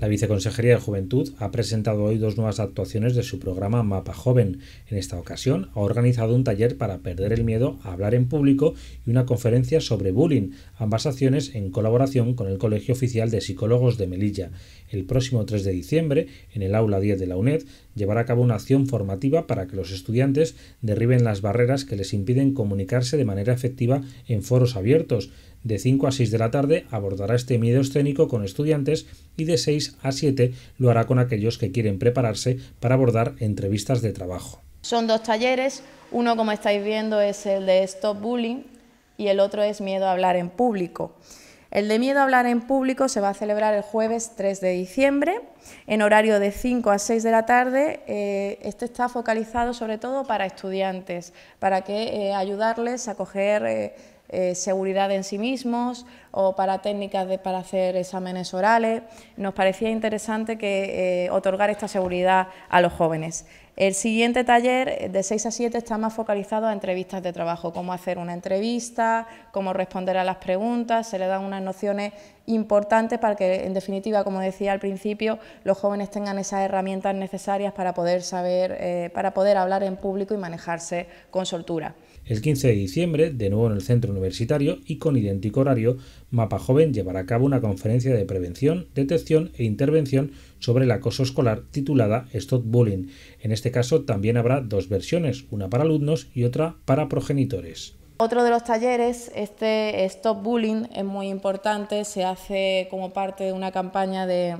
La Viceconsejería de Juventud ha presentado hoy dos nuevas actuaciones de su programa Mapa Joven. En esta ocasión ha organizado un taller para perder el miedo a hablar en público y una conferencia sobre bullying, ambas acciones en colaboración con el Colegio Oficial de Psicólogos de Melilla. El próximo 3 de diciembre, en el aula 10 de la UNED, llevará a cabo una acción formativa para que los estudiantes derriben las barreras que les impiden comunicarse de manera efectiva en foros abiertos, de 5 a 6 de la tarde abordará este miedo escénico con estudiantes y de 6 a 7 lo hará con aquellos que quieren prepararse para abordar entrevistas de trabajo. Son dos talleres, uno como estáis viendo es el de Stop Bullying y el otro es Miedo a hablar en público. El de Miedo a hablar en público se va a celebrar el jueves 3 de diciembre en horario de 5 a 6 de la tarde. Eh, este está focalizado sobre todo para estudiantes, para que eh, ayudarles a coger... Eh, eh, seguridad en sí mismos o para técnicas de, para hacer exámenes orales. Nos parecía interesante que eh, otorgar esta seguridad a los jóvenes. El siguiente taller eh, de 6 a 7 está más focalizado a entrevistas de trabajo, cómo hacer una entrevista, cómo responder a las preguntas, se le dan unas nociones importante para que, en definitiva, como decía al principio, los jóvenes tengan esas herramientas necesarias para poder saber, eh, para poder hablar en público y manejarse con soltura. El 15 de diciembre, de nuevo en el centro universitario y con idéntico horario, Mapa Joven llevará a cabo una conferencia de prevención, detección e intervención sobre el acoso escolar titulada Stop Bullying. En este caso también habrá dos versiones, una para alumnos y otra para progenitores. Otro de los talleres, este Stop Bullying, es muy importante, se hace como parte de una campaña de,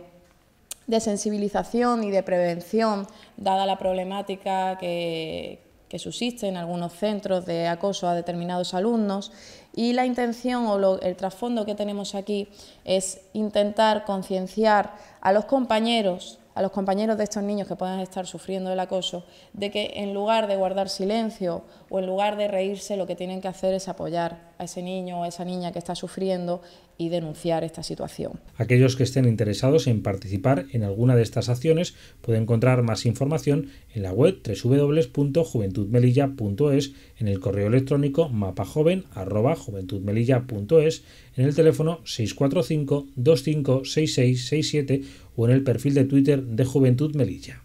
sensibilización y de prevención, dada la problemática que, que subsiste en algunos centros de acoso a determinados alumnos y la intención o el trasfondo que tenemos aquí es intentar concienciar a los compañeros a los compañeros de estos niños que puedan estar sufriendo el acoso, de que en lugar de guardar silencio o en lugar de reírse, lo que tienen que hacer es apoyar a ese niño o a esa niña que está sufriendo y denunciar esta situación. Aquellos que estén interesados en participar en alguna de estas acciones pueden encontrar más información en la web www.juventudmelilla.es, en el correo electrónico mapajoven.juventudmelilla.es, en el teléfono 645 67 o en el perfil de Twitter de Juventud Melilla.